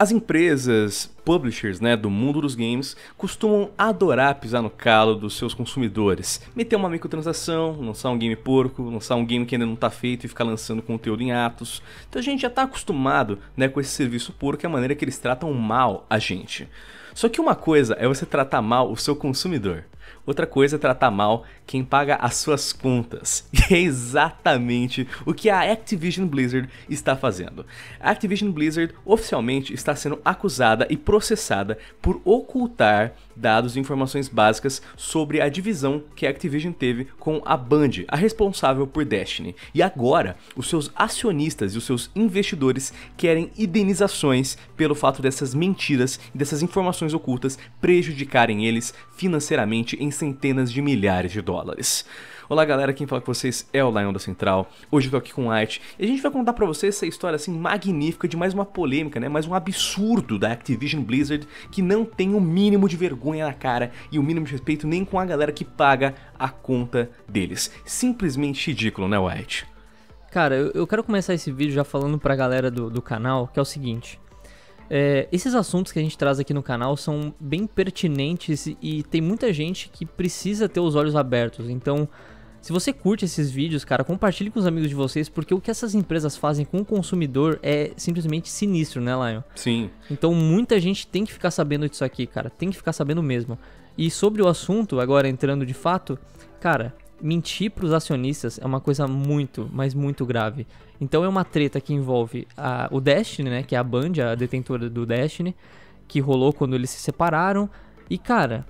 As empresas publishers né, do mundo dos games costumam adorar pisar no calo dos seus consumidores, meter uma microtransação, lançar um game porco, lançar um game que ainda não está feito e ficar lançando conteúdo em atos. Então a gente já está acostumado né, com esse serviço porco e a maneira que eles tratam mal a gente. Só que uma coisa é você tratar mal o seu consumidor, Outra coisa é tratar mal quem paga as suas contas. E é exatamente o que a Activision Blizzard está fazendo. A Activision Blizzard oficialmente está sendo acusada e processada por ocultar dados e informações básicas sobre a divisão que a Activision teve com a Band, a responsável por Destiny. E agora, os seus acionistas e os seus investidores querem indenizações pelo fato dessas mentiras e dessas informações ocultas prejudicarem eles financeiramente em centenas de milhares de dólares. Olá galera, quem fala com vocês é o Lion da Central. Hoje eu tô aqui com o Art e a gente vai contar para vocês essa história assim magnífica de mais uma polêmica, né? Mais um absurdo da Activision Blizzard que não tem o um mínimo de vergonha na cara e o um mínimo de respeito nem com a galera que paga a conta deles. Simplesmente ridículo, né, White? Cara, eu quero começar esse vídeo já falando pra galera do, do canal que é o seguinte. É, esses assuntos que a gente traz aqui no canal são bem pertinentes e, tem muita gente que precisa ter os olhos abertos. Então, se você curte esses vídeos, cara, compartilhe com os amigos de vocês, porque o que essas empresas fazem com o consumidor é simplesmente sinistro, né, Lion? Sim. Então, muita gente tem que ficar sabendo disso aqui, cara. Tem que ficar sabendo mesmo. E sobre o assunto, agora entrando de fato, cara, mentir para os acionistas é uma coisa muito, mas muito grave. Então é uma treta que envolve a, o Destiny, né, que é a Band, a detentora do Destiny, que rolou quando eles se separaram. E cara,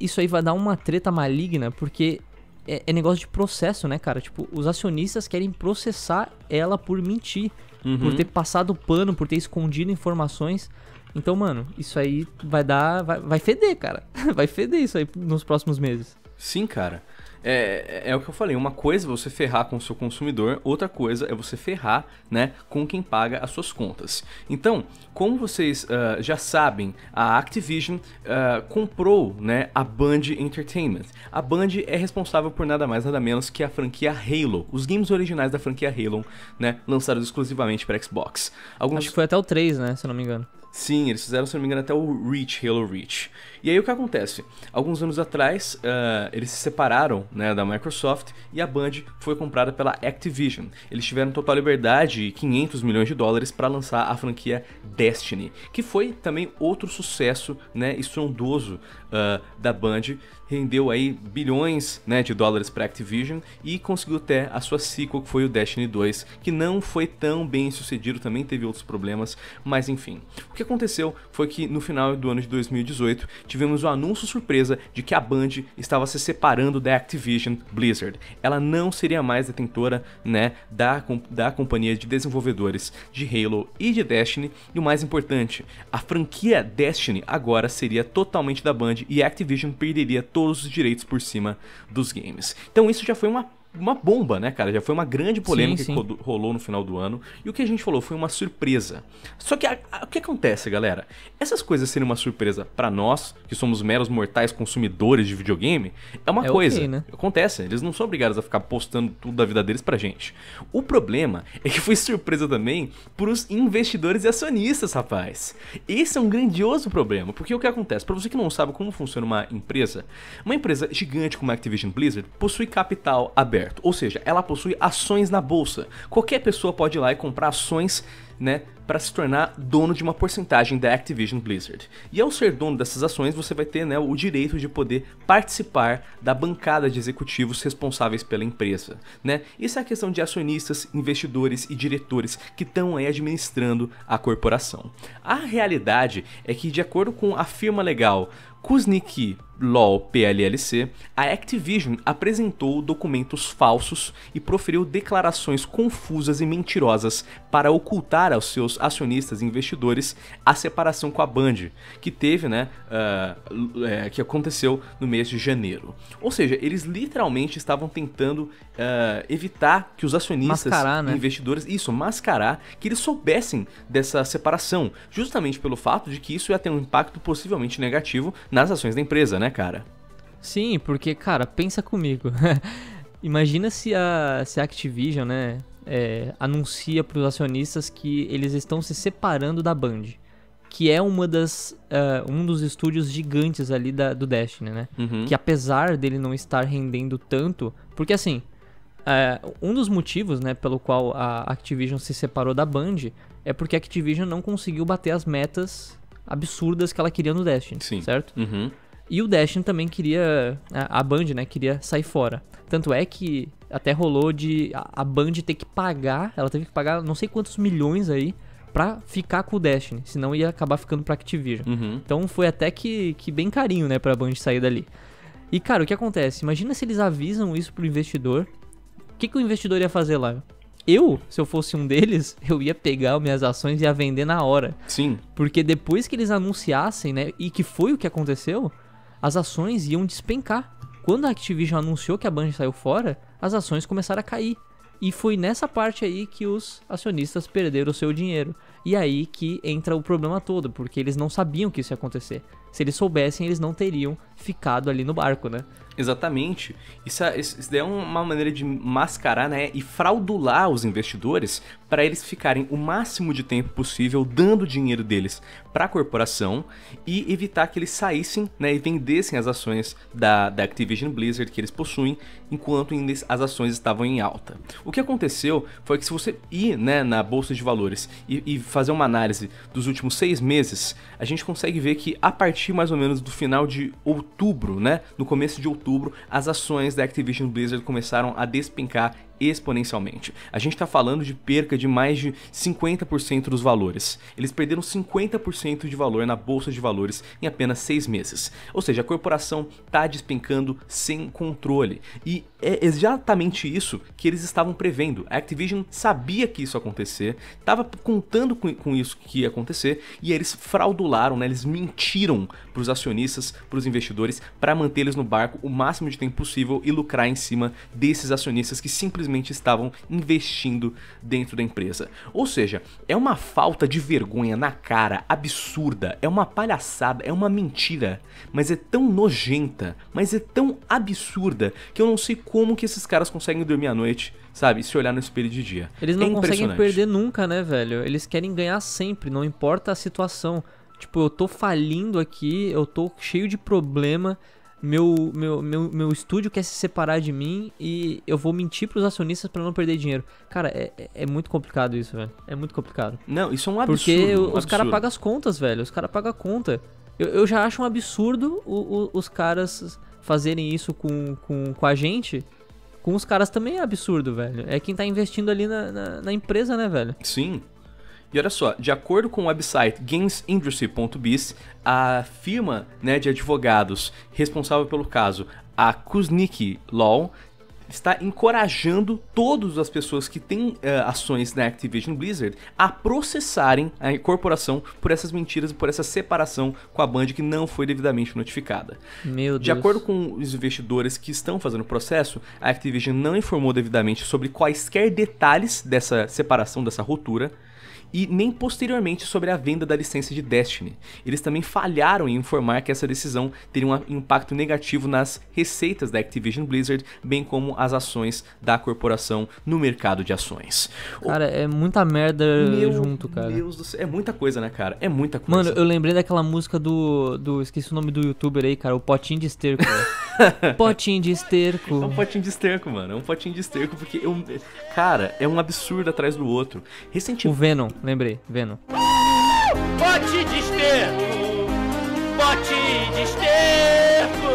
isso aí vai dar uma treta maligna, porque é, é negócio de processo, né, cara? Tipo, os acionistas querem processar ela por mentir, uhum. por ter passado pano, por ter escondido informações. Então, mano, isso aí vai dar. Vai, vai feder, cara. Vai feder isso aí nos próximos meses. Sim, cara. É, é, é o que eu falei, uma coisa é você ferrar com o seu consumidor, outra coisa é você ferrar né, com quem paga as suas contas. Então, como vocês uh, já sabem, a Activision uh, comprou né, a Band Entertainment. A Band é responsável por nada mais nada menos que a franquia Halo, os games originais da franquia Halo, né, lançados exclusivamente para Xbox. Alguns... Acho que foi até o 3, né, se não me engano. Sim, eles fizeram, se não me engano, até o Reach, Halo Reach. E aí o que acontece? Alguns anos atrás, uh, eles se separaram né, da Microsoft e a Band foi comprada pela Activision. Eles tiveram total liberdade e 500 milhões de dólares para lançar a franquia Destiny, que foi também outro sucesso né, estrondoso uh, da Band, rendeu aí bilhões né, de dólares para Activision e conseguiu até a sua sequel, que foi o Destiny 2, que não foi tão bem sucedido, também teve outros problemas, mas enfim. O que aconteceu foi que no final do ano de 2018 tivemos o um anúncio surpresa de que a Band estava se separando da Activision Blizzard. Ela não seria mais detentora né, da, da companhia de desenvolvedores de Halo e de Destiny, e o mais importante, a franquia Destiny agora seria totalmente da Band e a Activision perderia todo todos os direitos por cima dos games. Então isso já foi uma uma bomba, né, cara? Já foi uma grande polêmica sim, sim. que rolou no final do ano. E o que a gente falou foi uma surpresa. Só que a, a, o que acontece, galera? Essas coisas serem uma surpresa para nós, que somos meros mortais consumidores de videogame, é uma é coisa. Okay, né? Acontece, eles não são obrigados a ficar postando tudo da vida deles pra gente. O problema é que foi surpresa também pros investidores e acionistas, rapaz. Esse é um grandioso problema, porque o que acontece? Para você que não sabe como funciona uma empresa, uma empresa gigante como a Activision Blizzard possui capital aberto aberto, ou seja, ela possui ações na bolsa. Qualquer pessoa pode ir lá e comprar ações, né, para se tornar dono de uma porcentagem da Activision Blizzard. E ao ser dono dessas ações, você vai ter né, o direito de poder participar da bancada de executivos responsáveis pela empresa. Né? Isso é a questão de acionistas, investidores e diretores que estão aí administrando a corporação. A realidade é que, de acordo com a firma legal Kuznick Law PLLC, a Activision apresentou documentos falsos e proferiu declarações confusas e mentirosas para ocultar aos seus acionistas e investidores a separação com a Band, que teve, né, uh, é, que aconteceu no mês de janeiro. Ou seja, eles literalmente estavam tentando uh, evitar que os acionistas mascarar, né? e investidores, isso, mascarar, que eles soubessem dessa separação, justamente pelo fato de que isso ia ter um impacto possivelmente negativo nas ações da empresa, né, cara? Sim, porque, cara, pensa comigo. Imagina se a, se a Activision, né, é, anuncia para os acionistas que eles estão se separando da Band, que é uma das, uh, um dos estúdios gigantes ali da, do Destiny, né? Uhum. Que apesar dele não estar rendendo tanto, porque assim, eh, um dos motivos, né, pelo qual a Activision se separou da Band é porque a Activision não conseguiu bater as metas absurdas que ela queria no Destiny, Sim. certo? Uhum. E o Destiny também queria, né, a Band, né, queria sair fora. Tanto é que até rolou de a Band ter que pagar, ela teve que pagar não sei quantos milhões aí pra ficar com o Destiny, senão ia acabar ficando pra Activision. Uhum. Então foi até que, que bem carinho, né, pra Band sair dali. E cara, o que acontece? Imagina se eles avisam isso pro investidor. O que, que o investidor ia fazer lá? eu, se eu fosse um deles, eu ia pegar minhas ações e ia vender na hora. Sim. Porque depois que eles anunciassem, né, e que foi o que aconteceu, as ações iam despencar. Quando a Activision anunciou que a Bungie saiu fora, as ações começaram a cair. E foi nessa parte aí que os acionistas perderam o seu dinheiro. E aí que entra o problema todo, porque eles não sabiam que isso ia acontecer. Se eles soubessem, eles não teriam ficado ali no barco, né? Exatamente. Isso, é, isso é uma maneira de mascarar, né, e fraudular os investidores para eles ficarem o máximo de tempo possível dando dinheiro deles para a corporação e evitar que eles saíssem, né, e vendessem as ações da, da Activision Blizzard que eles possuem enquanto as ações estavam em alta. O que aconteceu foi que se você ir, né, na bolsa de valores e, e fazer uma análise dos últimos seis meses, a gente consegue ver que a partir mais ou menos do final de outubro, né, no começo de outubro, as ações da Activision Blizzard começaram a despencar exponencialmente. A gente está falando de perca de mais de 50% dos valores. Eles perderam 50% de valor na bolsa de valores em apenas seis meses. Ou seja, a corporação está despencando sem controle. E é exatamente isso que eles estavam prevendo. A Activision sabia que isso ia acontecer, estava contando com, isso que ia acontecer e eles fraudularam, né? eles mentiram para os acionistas, para os investidores, para mantê-los no barco o máximo de tempo possível e lucrar em cima desses acionistas que simplesmente simplesmente estavam investindo dentro da empresa. Ou seja, é uma falta de vergonha na cara absurda, é uma palhaçada, é uma mentira, mas é tão nojenta, mas é tão absurda que eu não sei como que esses caras conseguem dormir à noite sabe? Se olhar no espelho de dia. Eles não é conseguem perder nunca, né, velho? Eles querem ganhar sempre, não importa a situação. Tipo, eu tô falindo aqui, eu tô cheio de problema, meu, meu, meu, meu estúdio quer se separar de mim e eu vou mentir pros acionistas para não perder dinheiro. Cara, é, é, é muito complicado isso, velho. É muito complicado. Não, isso é um absurdo. Porque um os caras pagam as contas, velho. Os caras pagam a conta. Eu, eu já acho um absurdo o, o, os caras fazerem isso com, com, com a gente. Com os caras também é absurdo, velho. É quem tá investindo ali na, na, na empresa, né, velho? Sim. E olha só, de acordo com o website gamesindustry.biz, a firma né, de advogados responsável pelo caso, a Kuznick Law, está encorajando todas as pessoas que têm uh, ações na Activision Blizzard a processarem a corporação por essas mentiras e por essa separação com a Band que não foi devidamente notificada. Meu Deus. De acordo com os investidores que estão fazendo o processo, a Activision não informou devidamente sobre quaisquer detalhes dessa separação, dessa ruptura e nem posteriormente sobre a venda da licença de Destiny. Eles também falharam em informar que essa decisão teria um impacto negativo nas receitas da Activision Blizzard, bem como as ações da corporação no mercado de ações. Cara, o... é muita merda Meu junto, cara. Deus do céu. É muita coisa, né, cara? É muita coisa. Mano, eu lembrei daquela música do. do esqueci o nome do youtuber aí, cara, o Potinho de Esterco. potinho de esterco. É um potinho de esterco, mano. É um potinho de esterco, porque eu. Cara, é um absurdo atrás do outro. Recentemente. O Venom lembrei, Venom. Pote de esterco, pote de esterco.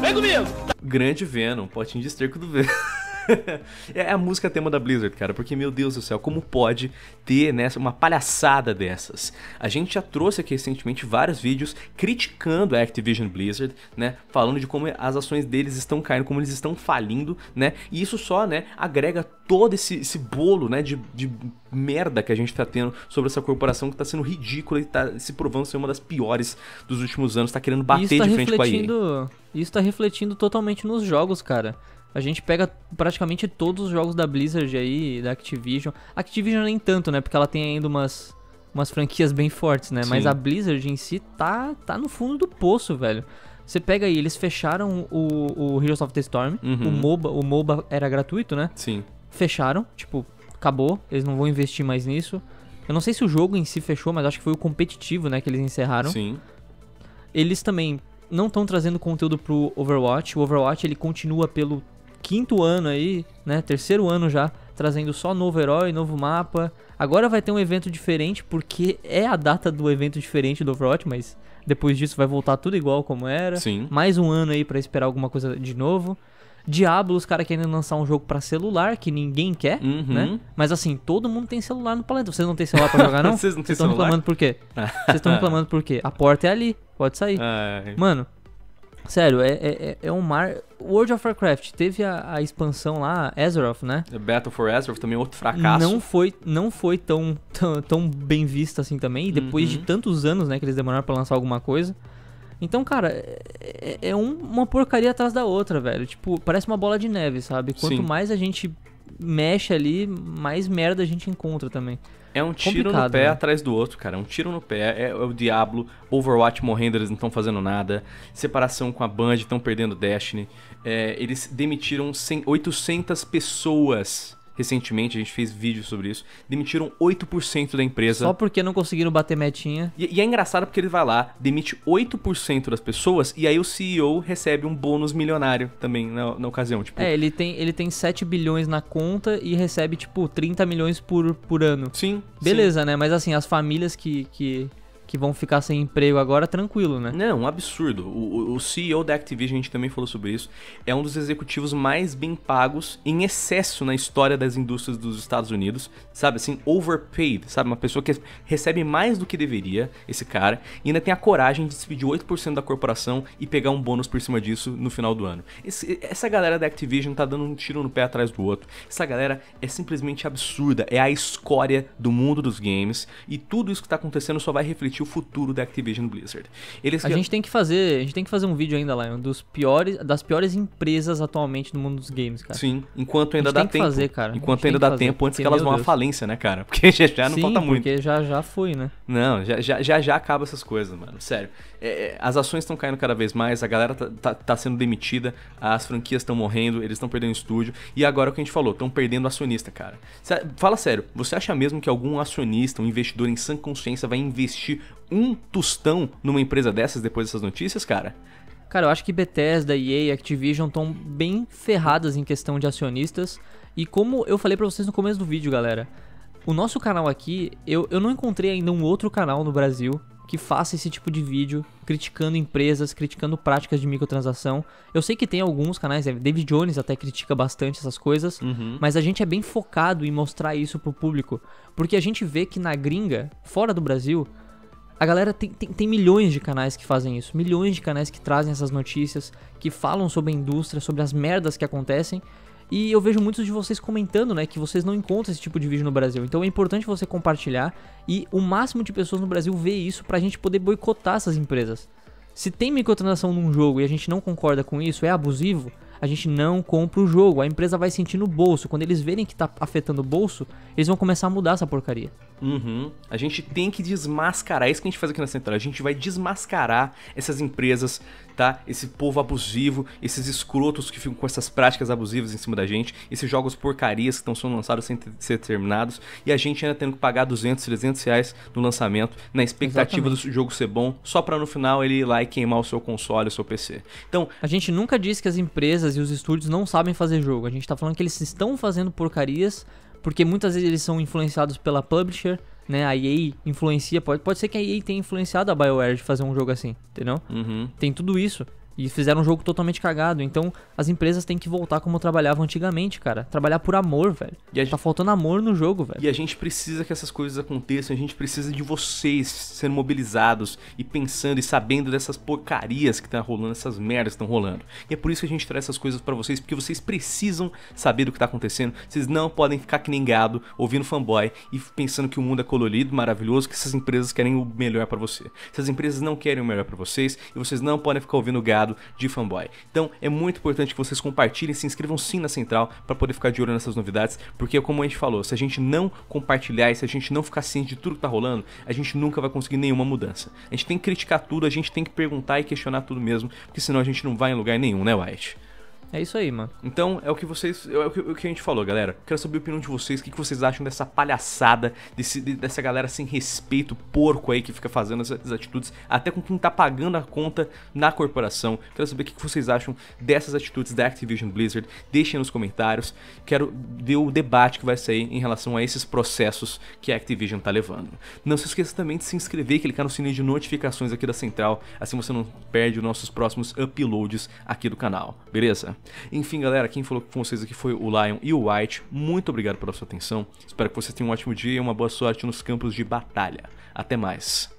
Vem comigo. Grande Venom, potinho de esterco do Venom. É, é a música tema da Blizzard, cara, porque meu Deus do céu, como pode ter nessa né, uma palhaçada dessas? A gente já trouxe aqui recentemente vários vídeos criticando a Activision Blizzard, né, falando de como as ações deles estão caindo, como eles estão falindo, né, e isso só, né, agrega todo esse, esse bolo, né, de, de merda que a gente tá tendo sobre essa corporação que tá sendo ridícula e tá se provando ser uma das piores dos últimos anos, tá querendo bater tá de frente com a EA. Isso tá refletindo totalmente nos jogos, cara. A gente pega praticamente todos os jogos da Blizzard aí, da Activision. A Activision nem tanto, né? Porque ela tem ainda umas, umas franquias bem fortes, né? Sim. Mas a Blizzard em si tá, tá no fundo do poço, velho. Você pega aí, eles fecharam o, o Heroes of the Storm, uhum. o MOBA, o MOBA era gratuito, né? Sim. Fecharam, tipo, acabou, eles não vão investir mais nisso. Eu não sei se o jogo em si fechou, mas acho que foi o competitivo, né, que eles encerraram. Sim. Eles também não estão trazendo conteúdo pro Overwatch. O Overwatch ele continua pelo quinto ano aí, né? Terceiro ano já, trazendo só novo herói, novo mapa. Agora vai ter um evento diferente, porque é a data do evento diferente do Overwatch, mas depois disso vai voltar tudo igual como era. Sim. Mais um ano aí para esperar alguma coisa de novo. Diablo, os caras querem lançar um jogo para celular, que ninguém quer, uhum. né? Mas assim, todo mundo tem celular no planeta. Vocês não têm celular pra jogar, não? Vocês não têm celular? Vocês estão reclamando por quê? Vocês estão reclamando por quê? A porta é ali, pode sair. Ai. Mano, Sério, é, é, é, é um mar. World of Warcraft teve a, a, expansão lá, Azeroth, né? É Battle for Azeroth também outro fracasso. Não foi, não foi tão, tão, tão bem vista assim também. E depois uhum. de tantos anos, né, que eles demoraram para lançar alguma coisa. Então, cara, é, é, é um, uma porcaria atrás da outra, velho. Tipo, parece uma bola de neve, sabe? Quanto Sim. mais a gente mexe ali, mais merda a gente encontra também. É um tiro no pé né? atrás do outro, cara. É um tiro no pé. É, é o Diablo, Overwatch morrendo, eles não estão fazendo nada. Separação com a Band, estão perdendo Destiny. É, eles demitiram 100, 800 pessoas recentemente, a gente fez vídeo sobre isso, demitiram 8% da empresa. Só porque não conseguiram bater metinha. E, e é engraçado porque ele vai lá, demite 8% das pessoas e aí o CEO recebe um bônus milionário também na, na ocasião. Tipo, é, ele tem, ele tem 7 bilhões na conta e recebe, tipo, 30 milhões por, por ano. Sim. Beleza, sim. né? Mas assim, as famílias que, que que vão ficar sem emprego agora tranquilo, né? Não, um absurdo. O, o CEO da Activision, a gente também falou sobre isso, é um dos executivos mais bem pagos em excesso na história das indústrias dos Estados Unidos, sabe? Assim, overpaid, sabe? Uma pessoa que recebe mais do que deveria, esse cara, e ainda tem a coragem de despedir 8% da corporação e pegar um bônus por cima disso no final do ano. Esse, essa galera da Activision tá dando um tiro no pé atrás do outro. Essa galera é simplesmente absurda, é a escória do mundo dos games, e tudo isso que tá acontecendo só vai refletir o futuro da Activision Blizzard. Eles a gente tem que fazer, a gente tem que fazer um vídeo ainda lá, é um dos piores, das piores empresas atualmente no mundo dos games, cara. Sim, enquanto ainda dá tempo. tem que fazer, cara. Enquanto ainda dá fazer, tempo antes que elas vão Deus. à falência, né, cara? Porque já, já não Sim, falta muito. porque já já foi, né? Não, já já já, já acaba essas coisas, mano. Sério. É, é as ações estão caindo cada vez mais, a galera tá, tá, tá sendo demitida, as franquias estão morrendo, eles estão perdendo estúdio e agora o que a gente falou, estão perdendo acionista, cara. Fala sério, você acha mesmo que algum acionista, um investidor em sã consciência vai investir um tostão numa empresa dessas depois dessas notícias, cara? Cara, eu acho que Bethesda, EA e Activision estão bem ferradas em questão de acionistas. E como eu falei para vocês no começo do vídeo, galera, o nosso canal aqui, eu, eu não encontrei ainda um outro canal no Brasil que faça esse tipo de vídeo criticando empresas, criticando práticas de microtransação. Eu sei que tem alguns canais, é, David Jones até critica bastante essas coisas, uhum. mas a gente é bem focado em mostrar isso pro público, porque a gente vê que na gringa, fora do Brasil, a galera tem, tem, tem, milhões de canais que fazem isso, milhões de canais que trazem essas notícias, que falam sobre a indústria, sobre as merdas que acontecem. E eu vejo muitos de vocês comentando, né, que vocês não encontram esse tipo de vídeo no Brasil. Então é importante você compartilhar e o máximo de pessoas no Brasil ver isso pra gente poder boicotar essas empresas. Se tem microtransação num jogo e a gente não concorda com isso, é abusivo, a gente não compra o jogo. A empresa vai sentir no bolso. Quando eles verem que tá afetando o bolso, eles vão começar a mudar essa porcaria. Uhum. A gente tem que desmascarar. É isso que a gente faz aqui na Central. A gente vai desmascarar essas empresas tá? Esse povo abusivo, esses escrotos que ficam com essas práticas abusivas em cima da gente, esses jogos porcarias que estão sendo lançados sem ser terminados, e a gente ainda tendo que pagar 200, 300 reais no lançamento, na expectativa Exatamente. do jogo ser bom, só para no final ele ir lá e queimar o seu console, o seu PC. Então, a gente nunca disse que as empresas e os estúdios não sabem fazer jogo. A gente tá falando que eles estão fazendo porcarias porque muitas vezes eles são influenciados pela publisher, né, a EA influencia, pode, pode ser que a EA tenha influenciado a BioWare de fazer um jogo assim, entendeu? Uhum. Tem tudo isso. E fizeram um jogo totalmente cagado. Então, as empresas têm que voltar como trabalhavam antigamente, cara. Trabalhar por amor, velho. Tá gente... faltando amor no jogo, velho. E a gente precisa que essas coisas aconteçam. A gente precisa de vocês sendo mobilizados e pensando e sabendo dessas porcarias que tá rolando, essas merdas que estão rolando. E é por isso que a gente traz essas coisas para vocês, porque vocês precisam saber do que tá acontecendo. Vocês não podem ficar que nem gado, ouvindo fanboy e pensando que o mundo é colorido, maravilhoso, que essas empresas querem o melhor para você. Essas empresas não querem o melhor para vocês e vocês não podem ficar ouvindo gado mercado de fanboy. Então é muito importante que vocês compartilhem, se inscrevam sim na Central para poder ficar de olho nessas novidades, porque como a gente falou, se a gente não compartilhar e se a gente não ficar ciente de tudo que tá rolando, a gente nunca vai conseguir nenhuma mudança. A gente tem que criticar tudo, a gente tem que perguntar e questionar tudo mesmo, porque senão a gente não vai em lugar nenhum, né, White? É isso aí, mano. Então, é o que vocês. É o que, é o que a gente falou, galera. Quero saber a opinião de vocês. O que, vocês acham dessa palhaçada, desse, dessa galera sem respeito, porco aí, que fica fazendo essas atitudes, até com quem tá pagando a conta na corporação. Quero saber o que, vocês acham dessas atitudes da Activision Blizzard. Deixem nos comentários. Quero ver o debate que vai sair em relação a esses processos que a Activision tá levando. Não se esqueça também de se inscrever, clicar no sininho de notificações aqui da Central, assim você não perde os nossos próximos uploads aqui do canal, beleza? Enfim, galera, quem falou com vocês aqui foi o Lion e o White. Muito obrigado pela sua atenção. Espero que vocês tenham um ótimo dia e uma boa sorte nos campos de batalha. Até mais.